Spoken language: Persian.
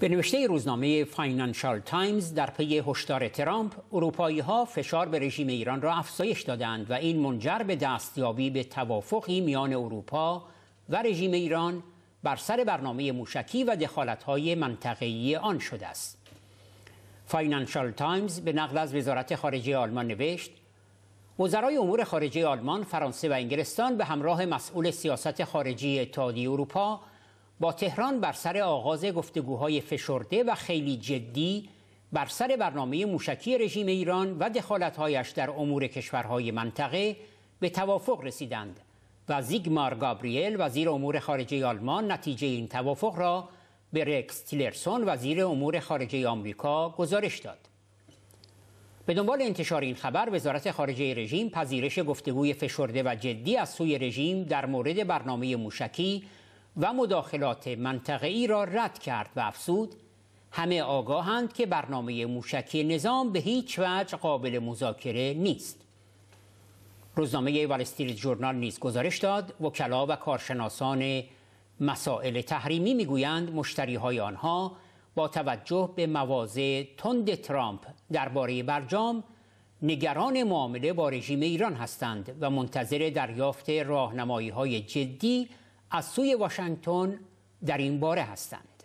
به نوشته روزنامه فاینانشال تایمز در پی هشدار ترامپ اروپایی ها فشار به رژیم ایران را افزایش دادند و این منجر به دستیابی به توافقی میان اروپا و رژیم ایران بر سر برنامه موشکی و دخالت‌های منطقه‌ای آن شده است. فاینانشال تایمز به نقل از وزارت خارجه آلمان نوشت وزرای امور خارجه آلمان، فرانسه و انگلستان به همراه مسئول سیاست خارجی اتحادیه اروپا با تهران بر سر آغاز گفتگوهای فشرده و خیلی جدی بر سر برنامه موشکی رژیم ایران و دخالتهایش در امور کشورهای منطقه به توافق رسیدند و زیگمار گابریل وزیر امور خارجه آلمان نتیجه این توافق را به رکس تیلرسون وزیر امور خارجه آمریکا گزارش داد به دنبال انتشار این خبر وزارت خارجه رژیم پذیرش گفتگوی فشرده و جدی از سوی رژیم در مورد برنامه موشکی و مداخلات منطقه‌ای را رد کرد و افزود همه آگاهند که برنامه موشکی نظام به هیچ وجه قابل مذاکره نیست روزنامه والستریت جورنال نیز گزارش داد وکلا و کارشناسان مسائل تحریمی میگویند مشتری های آنها با توجه به مواضع تند ترامپ درباره برجام نگران معامله با رژیم ایران هستند و منتظر دریافت راهنمایی های جدی از سوی واشنگتن در این باره هستند